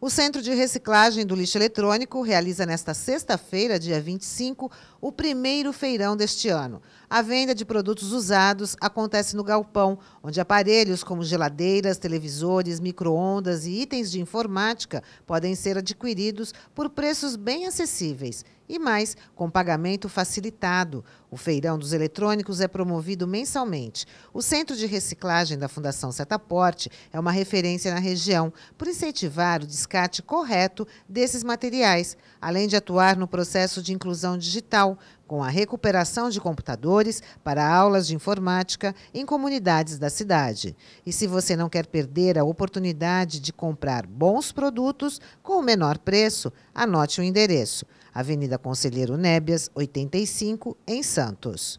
O Centro de Reciclagem do Lixo Eletrônico realiza nesta sexta-feira, dia 25, o primeiro feirão deste ano. A venda de produtos usados acontece no galpão, onde aparelhos como geladeiras, televisores, microondas e itens de informática podem ser adquiridos por preços bem acessíveis e mais com pagamento facilitado. O Feirão dos Eletrônicos é promovido mensalmente. O Centro de Reciclagem da Fundação Setaporte é uma referência na região por incentivar o descarte correto desses materiais, além de atuar no processo de inclusão digital, com a recuperação de computadores para aulas de informática em comunidades da cidade. E se você não quer perder a oportunidade de comprar bons produtos com o menor preço, anote o endereço: Avenida Conselheiro Nébias, 85, em Santos.